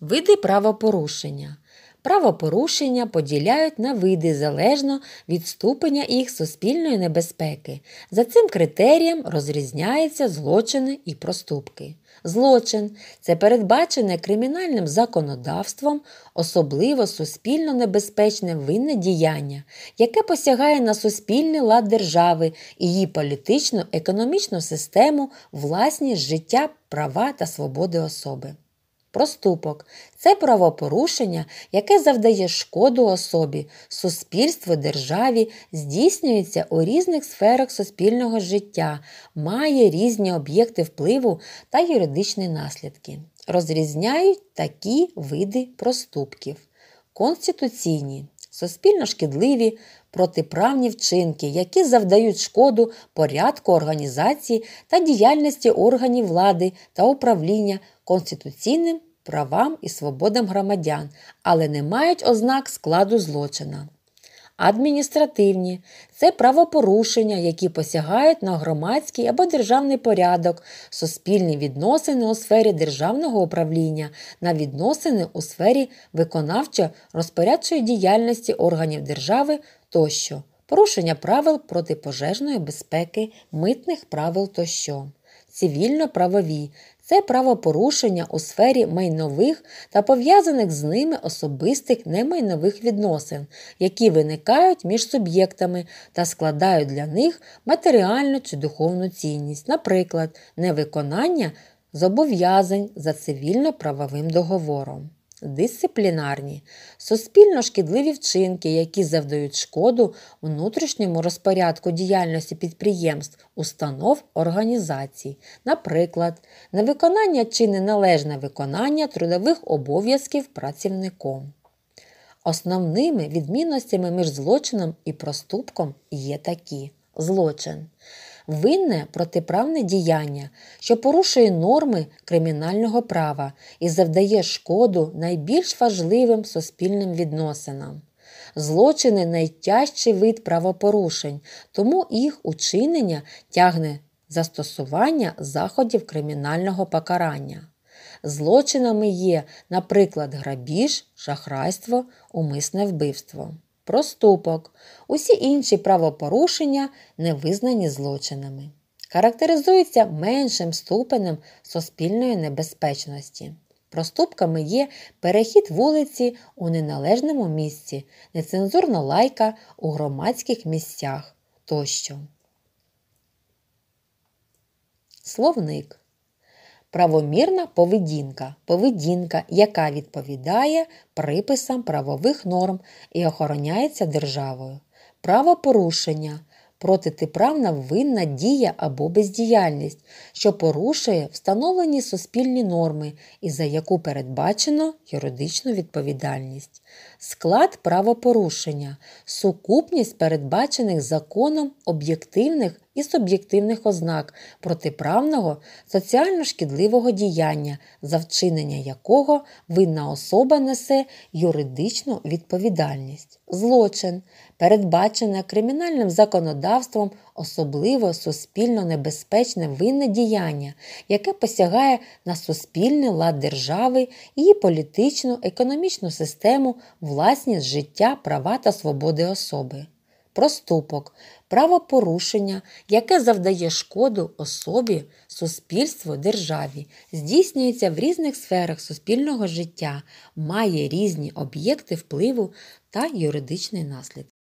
Види правопорушення. Правопорушення поділяють на види залежно від ступеня їх суспільної небезпеки. За цим критерієм розрізняються злочини і проступки. Злочин це передбачене кримінальним законодавством, особливо суспільно небезпечне винне діяння, яке посягає на суспільний лад держави, її політичну, економічну систему, власність життя, права та свободи особи проступок. Це правопорушення, яке завдає шкоду особі, суспільству, державі, здійснюється у різних сферах суспільного життя, має різні об'єкти впливу та юридичні наслідки. Розрізняють такі види проступків. Конституційні, суспільно шкідливі, протиправні вчинки, які завдають шкоду порядку організації та діяльності органів влади та управління конституційним правам і свободам громадян, але не мають ознак складу злочина. Адміністративні це правопорушення, які посягають на громадський або державний порядок, суспільні відносини у сфері державного управління, на відносини у сфері виконавчо розпорядчої діяльності органів держави тощо, порушення правил протипожежної безпеки, митних правил тощо. Цивільно-правові це правопорушення у сфері майнових та пов'язаних з ними особистих немайнових відносин, які виникають між суб'єктами та складають для них матеріальну чи духовну цінність, наприклад, невиконання зобов'язань за цивільно-правовим договором. Дисциплінарні суспільно шкідливі вчинки, які завдають шкоду внутрішньому розпорядку діяльності підприємств, установ організацій, наприклад, невиконання чи неналежне виконання трудових обов'язків працівником. Основними відмінностями між злочином і проступком є такі злочин винне протиправне діяння, що порушує норми кримінального права і завдає шкоду найбільш важливим суспільним відносинам. Злочини найтяжчий вид правопорушень, тому їх учинення тягне застосування заходів кримінального покарання. Злочинами є, наприклад, грабіж, шахрайство, умисне вбивство проступок. Усі інші правопорушення не визнані злочинами. Характеризуються меншим ступенем суспільної небезпечності. Проступками є перехід вулиці у неналежному місці, нецензурна лайка у громадських місцях тощо. Словник Правомірна поведінка поведінка, яка відповідає приписам правових норм і охороняється державою. Правопорушення протитиправна винна дія або бездіяльність, що порушує встановлені суспільні норми і за яку передбачено юридичну відповідальність. Склад правопорушення сукупність передбачених законом об'єктивних і суб'єктивних ознак протиправного соціально шкідливого діяння, за вчинення якого винна особа несе юридичну відповідальність. Злочин, передбачене кримінальним законодавством, особливо суспільно небезпечне винне діяння, яке посягає на суспільний лад держави, її політичну, економічну систему, власність життя, права та свободи особи проступок, правопорушення, яке завдає шкоду особі, суспільству, державі, здійснюється в різних сферах суспільного життя, має різні об'єкти впливу та юридичний наслідок.